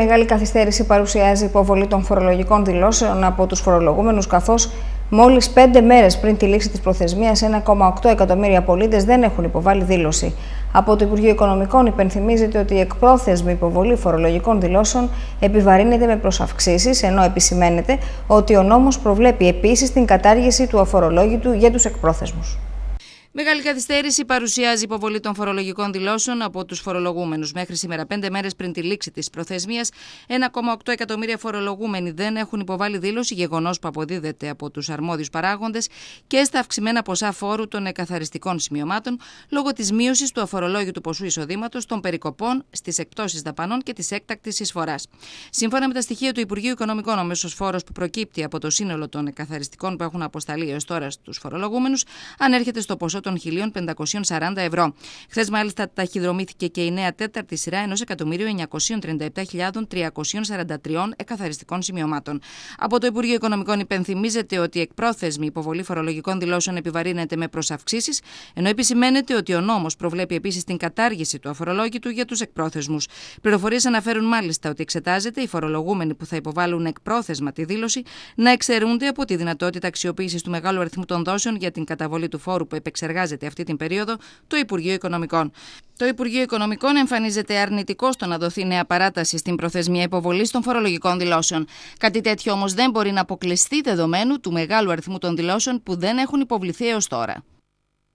Μεγάλη καθυστέρηση παρουσιάζει υποβολή των φορολογικών δηλώσεων από τους φορολογούμενους, καθώς μόλις πέντε μέρες πριν τη λήξη της προθεσμίας, 1,8 εκατομμύρια πολίτες δεν έχουν υποβάλει δήλωση. Από το Υπουργείο Οικονομικών υπενθυμίζεται ότι η εκπρόθεσμη υποβολή φορολογικών δηλώσεων επιβαρύνεται με προσαυξήσεις, ενώ επισημαίνεται ότι ο νόμος προβλέπει επίσης την κατάργηση του αφορολόγητου για τους εκπρόθεσμους. Μεγάλη καθυστέρηση παρουσιάζει υποβολή των φορολογικών δηλώσεων από τους φορολογούμενους. Μέχρι σήμερα, πέντε μέρες πριν τη λήξη της προθεσμίας, 1,8 εκατομμύρια φορολογούμενοι δεν έχουν υποβάλει δήλωση, γεγονός που αποδίδεται από τους αρμόδιους παράγοντες και στα αυξημένα ποσά φόρου των εκαθαριστικών σημειωμάτων λόγω της μείωσης του αφορολόγιου του ποσού εισοδήματος, των περικοπών στις εκπτώσεις δαπανών και της έκτακτης εισφοράς. Σύμφωνα με τα στοιχεία του Υπουργείου Οικονομικών, ο μέσος φόρος που προκύπτει από το σύνολο των εκαθαριστικών που έχουν αποσταλεί έως τώρα στους φορολογούμενους ανέρχεται στο ποσό των 1.540 ευρώ. Χθες, μάλιστα, ταχυδρομήθηκε και η νέα τέταρτη σειρά ενός εκατομμύριου 937.343 εκαθαριστικών σημειωμάτων. Από το Υπουργείο Οικονομικών υπενθυμίζεται ότι η εκπρόθεσμη υποβολή φορολογικών δηλώσεων επιβαρύνεται με προσαυξήσεις, ενώ επισημαίνεται ότι ο νόμος προβλέπει επίσης την κατάργηση του αφορολόγητου για τους εκπρόθεσμους. Πληροφορίες αναφέρουν μάλιστα ότι εξετάζεται οι φορολογούμενοι που θα υποβάλουν εκπρόθεσμα τη δήλωση να εξαιρούνται από τη δυνατότητα αξιοποίησης του μεγάλου αριθμού των δόσεων για την καταβολή του φόρου που επεξεργάζεται αυτή την περίοδο το Υπουργείο Οικονομικών. Το Υπουργείο Οικονομικών εμφανίζεται αρνητικό στο να δοθεί νέα παράταση στην προθεσμία υποβολής των φορολογικών δηλώσεων. Κάτι τέτοιο όμως δεν μπορεί να αποκλειστεί δεδομένου του μεγάλου αριθμού των δηλώσεων που δεν έχουν υποβληθεί έως τώρα.